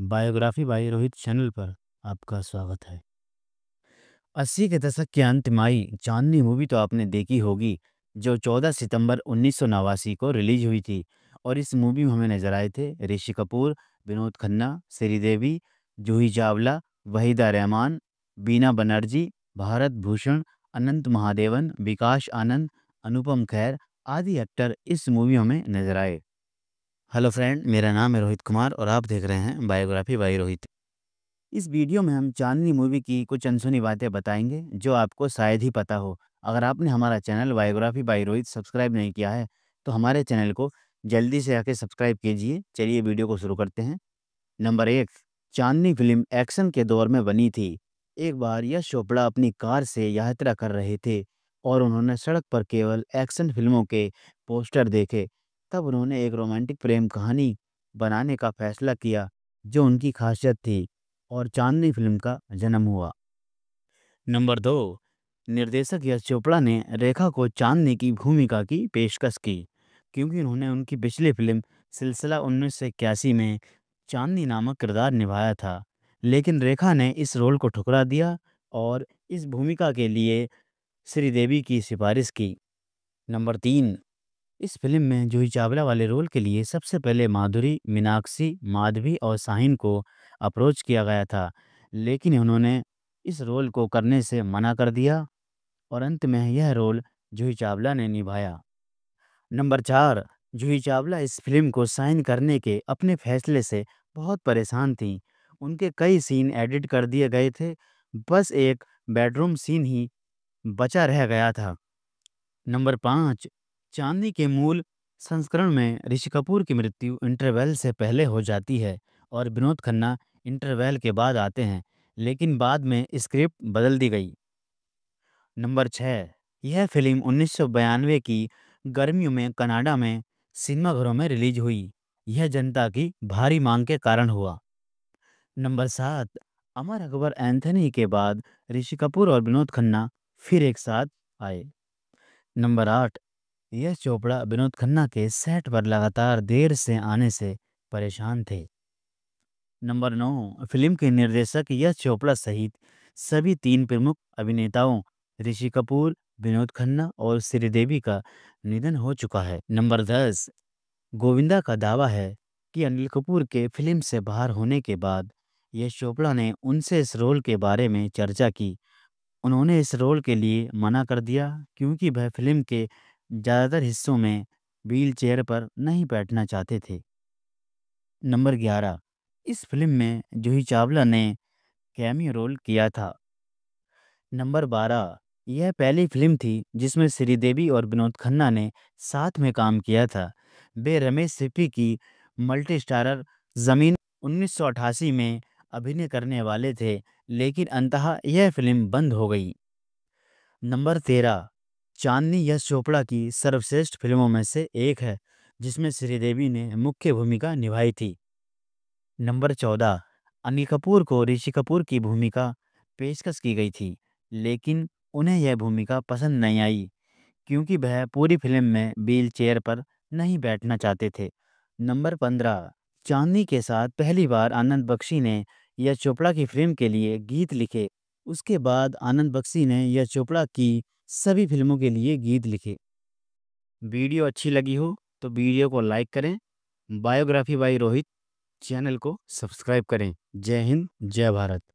Biography by Rohit channel पर आपका स्वागत है अस्सी के दशक के अंत माई आई चांदनी मूवी तो आपने देखी होगी जो 14 सितंबर उन्नीस को रिलीज हुई थी और इस मूवी में हमें नजर आए थे ऋषि कपूर विनोद खन्ना श्रीदेवी जूही चावला वहीदा रहमान बीना बनर्जी भारत भूषण अनंत महादेवन विकास आनंद अनुपम खैर आदि एक्टर इस मूवी में नजर आए हेलो फ्रेंड मेरा नाम है रोहित कुमार और आप देख रहे हैं बायोग्राफी बाई रोहित इस वीडियो में हम चांदनी मूवी की कुछ अनसुनी बातें बताएंगे जो आपको शायद ही पता हो अगर आपने हमारा channel biography by Rohit subscribe नहीं किया है तो हमारे चैनल को जल्दी से आके सब्सक्राइब कीजिए चलिए वीडियो को शुरू करते हैं नंबर एक चांदनी फिल्म एक्शन के दौर में बनी थी एक बार यश चोपड़ा अपनी कार से यात्रा कर रहे थे और उन्होंने सड़क पर केवल एक्शन फिल्मों के पोस्टर देखे तब उन्होंने एक रोमांटिक प्रेम कहानी बनाने का फैसला किया जो उनकी खासियत थी और चांदनी फिल्म का जन्म हुआ नंबर दो निर्देशक यश चोपड़ा ने रेखा को चांदनी की भूमिका की पेशकश की क्योंकि उन्होंने उनकी पिछली फिल्म सिलसिला उन्नीस में चांदनी नामक किरदार निभाया था लेकिन रेखा ने इस रोल को ठुकरा दिया और इस भूमिका के लिए श्रीदेवी की सिफारिश की नंबर तीन इस फिल्म में जूही चावला वाले रोल के लिए सबसे पहले माधुरी मीनाक्षी माधवी और शाहिन को अप्रोच किया गया था लेकिन उन्होंने इस रोल को करने से मना कर दिया और अंत में यह रोल जूही चावला ने निभाया नंबर चार जूही चावला इस फिल्म को साइन करने के अपने फैसले से बहुत परेशान थीं उनके कई सीन एडिट कर दिए गए थे बस एक बेडरूम सीन ही बचा रह गया था नंबर पाँच चांदनी के मूल संस्करण में ऋषि कपूर की मृत्यु इंटरवेल से पहले हो जाती है और विनोद खन्ना इंटरवेल के बाद आते हैं लेकिन बाद में स्क्रिप्ट बदल दी गई नंबर छः यह फिल्म उन्नीस की गर्मियों में कनाडा में सिनेमाघरों में रिलीज हुई यह जनता की भारी मांग के कारण हुआ नंबर सात अमर अकबर एंथनी के बाद ऋषि कपूर और विनोद खन्ना फिर एक साथ आए नंबर आठ यश चोपड़ा विनोद खन्ना के सेट पर लगातार देर से आने से परेशान थे नंबर नौ फिल्म के निर्देशक यश चोपड़ा सहित सभी तीन प्रमुख अभिनेताओं ऋषि कपूर विनोद खन्ना और श्रीदेवी का निधन हो चुका है नंबर दस गोविंदा का दावा है कि अनिल कपूर के फिल्म से बाहर होने के बाद यश चोपड़ा ने उनसे इस रोल के बारे में चर्चा की उन्होंने इस रोल के लिए मना कर दिया क्योंकि वह फिल्म के ज़्यादातर हिस्सों में व्हील चेयर पर नहीं बैठना चाहते थे। नंबर ग्यारह इस फिल्म में जूही चावला ने कैमियो रोल किया था। नंबर बारह यह पहली फिल्म थी जिसमें श्रीदेवी और विनोद खन्ना ने साथ में काम किया था। वे रमेश सिप्पी की मल्टी स्टारर ज़मीन उन्नीस सौ अठासी में अभिनय करने वाले थे लेकिन अंततः यह फिल्म बंद हो गई। नंबर तेरह चांदनी यश चोपड़ा की सर्वश्रेष्ठ फिल्मों में से एक है जिसमें श्रीदेवी ने मुख्य भूमिका निभाई थी नंबर चौदह अनिल कपूर को ऋषि कपूर की भूमिका पेशकश की गई थी लेकिन उन्हें यह भूमिका पसंद नहीं आई क्योंकि वह पूरी फिल्म में व्हील चेयर पर नहीं बैठना चाहते थे नंबर पंद्रह चांदनी के साथ पहली बार आनंद बख्शी ने यश चोपड़ा की फिल्म के लिए गीत लिखे उसके बाद आनंद बख्शी ने यश चोपड़ा की सभी फिल्मों के लिए गीत लिखे वीडियो अच्छी लगी हो तो वीडियो को लाइक करें बायोग्राफी बाई रोहित चैनल को सब्सक्राइब करें जय हिंद जय भारत